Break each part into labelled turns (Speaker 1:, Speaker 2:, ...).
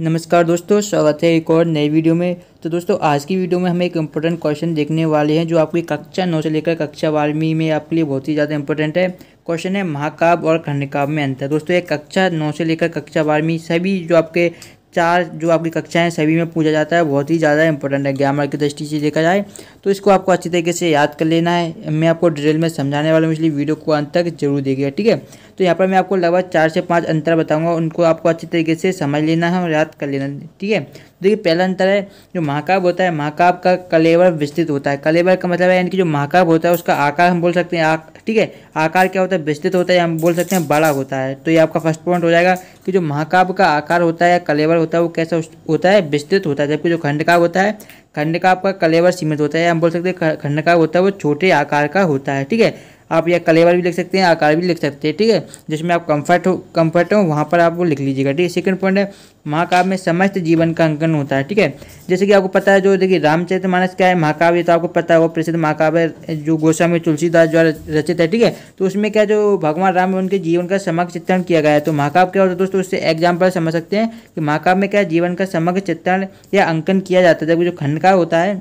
Speaker 1: नमस्कार दोस्तों स्वागत है एक और नई वीडियो में तो दोस्तों आज की वीडियो में हम एक इम्पोर्टेंट क्वेश्चन देखने वाले हैं जो आपकी कक्षा नौ से लेकर कक्षा बारहवीं में आपके लिए बहुत ही ज़्यादा इंपॉर्टेंट है क्वेश्चन है महाकाव्य और खंडकाव्य में अंतर दोस्तों ये कक्षा नौ से लेकर कक्षा बारहवीं सभी जो आपके चार जो आपकी कक्षाएं सभी में पूछा जाता है बहुत ही ज़्यादा इंपॉर्टेंट है ग्रामर की दृष्टि से देखा जाए तो इसको आपको अच्छी तरीके से याद कर लेना है मैं आपको डिटेल में समझाने वाला हूँ इसलिए वीडियो को अंत तक जरूर देखिएगा ठीक है तो यहाँ पर मैं आपको लगभग चार से पाँच अंतर बताऊँगा उनको आपको अच्छी तरीके से समझ लेना है और याद कर लेना ठीक है देखिए पहला अंतर है जो महाकाव्य होता है महाकाव्य का कलेवर विस्तृत होता है कलेवर का मतलब है यानी कि जो महाकाव्य होता है उसका आकार हम बोल सकते हैं ठीक है आकार क्या होता है विस्तृत होता है हम बोल सकते हैं बड़ा होता है तो ये आपका फर्स्ट पॉइंट हो जाएगा कि जो महाकाव्य का आकार होता है या कलेवर होता है वो कैसा होता है विस्तृत होता है जबकि जो खंडकाव होता है खंडकाव का कलेवर सीमित होता है हम बोल सकते हैं खंडकाव होता है वो छोटे आकार का होता है ठीक है आप या कलेवर भी लिख सकते हैं आकार भी लिख सकते हैं ठीक है जिसमें आप कंफर्ट हो कंफर्ट हो वहाँ पर आप वो लिख लीजिएगा ठीक है सेकंड पॉइंट है महाकाव्य में समस्त जीवन का अंकन होता है ठीक है जैसे कि आपको पता है जो देखिए रामचरित मानस क्या है महाकाव्य तो आपको पता है वो प्रसिद्ध महाकाव्य जो गोस्वामी तुलसीदास द्वारा रचित है ठीक है तो उसमें क्या जो भगवान राम उनके जीवन का समग्र चित्रण किया गया है तो महाकाव्य क्या होता है दोस्तों उससे एग्जाम्पल समझ सकते हैं कि महाकाव्य में क्या जीवन का समग्र चित्रण या अंकन किया जाता है जबकि जो खंड का होता है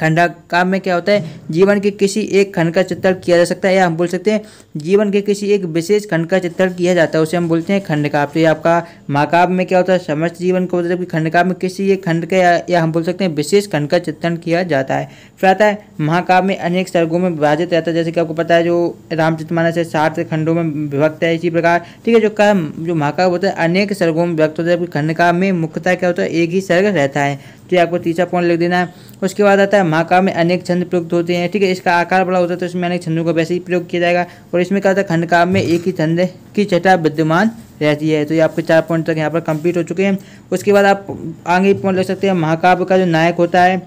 Speaker 1: खंड काम में क्या होता है जीवन के किसी एक खंड का चित्रण किया जा सकता है या हम बोल सकते हैं जीवन के किसी एक विशेष खंड का चित्रण किया जाता है उसे हम बोलते हैं खंडकाव्य तो आपका महाकाव्य में क्या होता है समस्त जीवन को मतलब खंड खंडकाव्य में किसी एक खंड का या, हम बोल सकते हैं विशेष खंड का चित्रण किया जाता है फिर आता है महाकाव्य में अनेक सर्गों में विभाजित रहता है जैसे कि आपको पता है जो रामचित मानस है सात खंडों में विभक्त है इसी प्रकार ठीक है जो कम जो महाकाव्य होता है अनेक सर्गों में विभक्त होता है खंडकाव्य में मुख्यतः क्या होता है एक ही सर्ग रहता है तो आपको तीसरा पॉइंट लिख देना है उसके बाद आता है महाकाव्य में अनेक छंद प्रयुक्त होते हैं ठीक है इसका आकार बड़ा होता है तो इसमें अनेक छंदों का वैसे ही प्रयोग किया जाएगा और इसमें क्या होता है खंडकाव में एक ही छंद की छठा विद्यमान रहती है तो ये आपके चार पॉइंट तक यहाँ पर कंप्लीट हो चुके हैं उसके बाद आप आगे पॉइंट लिख सकते हैं महाकाव्य का जो नायक होता है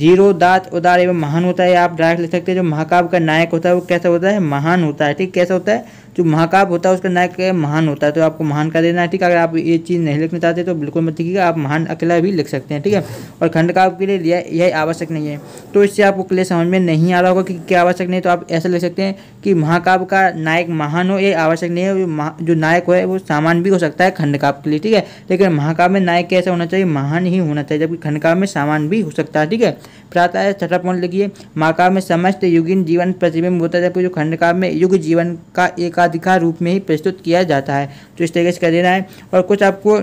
Speaker 1: जीरो दात उदार एवं महान होता है आप डायरेक्ट लिख सकते हैं जो महाकाव्य का नायक होता है वो कैसा होता है महान होता है ठीक कैसा होता है जो महाकाव्य होता है उसका नायक महान होता है तो आपको महान का देना है ठीक है अगर आप ये चीज़ नहीं लिखना चाहते तो बिल्कुल मत लिखिएगा आप महान अकेला भी लिख सकते हैं ठीक है और खंडकाव्य के लिए लिया यह आवश्यक नहीं है तो इससे आपको क्लियर समझ में नहीं आ रहा होगा कि क्या आवश्यक नहीं तो आप ऐसा लिख सकते हैं कि महाकाव्य का नायक महान हो ये आवश्यक नहीं है जो नायक हो वो सामान भी हो सकता है खंडकाव्य के लिए ठीक है लेकिन महाकाव्य में नायक कैसा होना चाहिए महान ही होना चाहिए जबकि खंडकाव्य में सामान भी हो सकता है ठीक है प्रातः छठा पॉइंट लिखिए महाकाव्य में समस्त युगिन जीवन प्रतिबिंब होता है जबकि जो खंडकाव्य में युग जीवन का एक एकाधिकार रूप में ही प्रस्तुत किया जाता है तो इस तरीके से कह देना है और कुछ आपको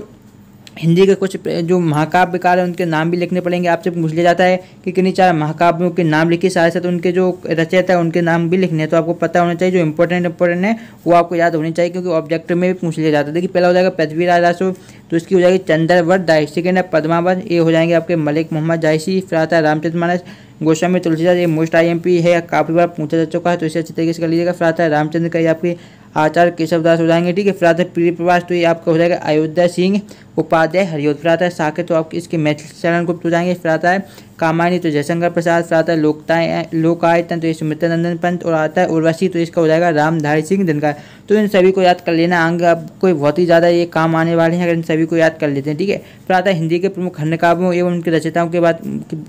Speaker 1: हिंदी के कुछ जो महाकाव्यकार हैं उनके नाम भी लिखने पड़ेंगे आपसे पूछ लिया जाता है कि किन्हीं चार महाकाव्यों के नाम लिखे साथ साथ उनके जो रचयिता है उनके नाम भी लिखने हैं तो आपको पता होना चाहिए जो इंपॉर्टेंट इंपॉर्टेंट है वो आपको याद होनी चाहिए क्योंकि ऑब्जेक्ट में भी पूछ लिया जाता है देखिए पहला हो जाएगा पृथ्वीराज राशो तो इसकी हो जाएगी चंद्रवर दाहिसी के ना पदमावत ये हो जाएंगे आपके मलिक मोहम्मद जायसी फिर आता है रामचंद्र मानस गोस्वामी तुलसीदास ये मोस्ट आई एम पी है काफ़ी बार पूछा जा चुका है तो इसे अच्छी तरीके से कर लीजिएगा फिर आता है रामचंद्र का ये आपकी आचार्य केशव दास हो जाएंगे ठीक है प्रातः प्री प्रवास तो ये आपका हो जाएगा अयोध्या सिंह उपाध्याय हरिओत प्रातः साके तो आपके इसके मैथिल चरण गुप्त हो जाएंगे फिर आता है कामानी तो जयशंकर प्रसाद फिर आता है लोकायतन तो ये नंदन पंत और आता है उर्वशी तो इसका हो जाएगा रामधारी सिंह दिनकर तो इन सभी को याद कर लेना अंग आपको बहुत ही ज़्यादा ये काम आने वाले हैं अगर इन सभी को याद कर लेते हैं ठीक है फिर आता है हिंदी के प्रमुख खंडकाव्यों एवं उनकी रचिताओं के बाद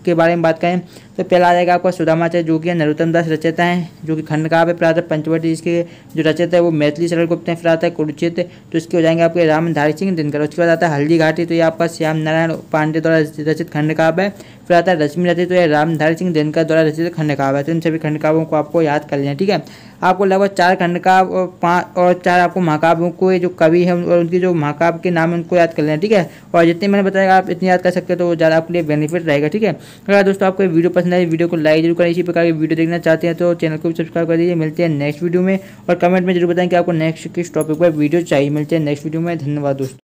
Speaker 1: के बारे में बात करें तो पहला आ जाएगा आपका सुदामाचार्य जो कि नरोत्तम दास रचयिता है जो कि खंड काव्य प्रातः पंचवटी जिसके जो रचेता है वो मैथिली सरल गुप्त हैं प्रातः कुरुचित तो इसके हो जाएंगे आपके रामधारी सिंह दिनकर उसके बाद आता है हल्दी घाटी तो ये आपका श्याम नारायण पांडे द्वारा रचित खंड काव्य है फिर आता है रश्मि रथी तो यह रामधारी सिंह देनकर द्वारा रचित खंड है तो इन सभी खंड काव्यों को आपको याद कर लेना ठीक है आपको लगभग चार खंड और पाँच और चार आपको महाकाव्यों को जो कवि है और उनकी जो महाकाव्य के नाम है उनको याद कर लेना ठीक है और जितने मैंने बताया आप इतनी याद कर सकते हो तो ज़्यादा आपके लिए बेनिफिट रहेगा ठीक है अगर दोस्तों आपको वीडियो पसंद आई वीडियो को लाइक जरूर करें इसी प्रकार की वीडियो देखना चाहते हैं तो चैनल को भी सब्सक्राइब कर दीजिए मिलते हैं नेक्स्ट वीडियो में और कमेंट में जरूर बताएं कि आपको नेक्स्ट किस टॉपिक पर वीडियो चाहिए मिलते हैं नेक्स्ट वीडियो में धन्यवाद दोस्तों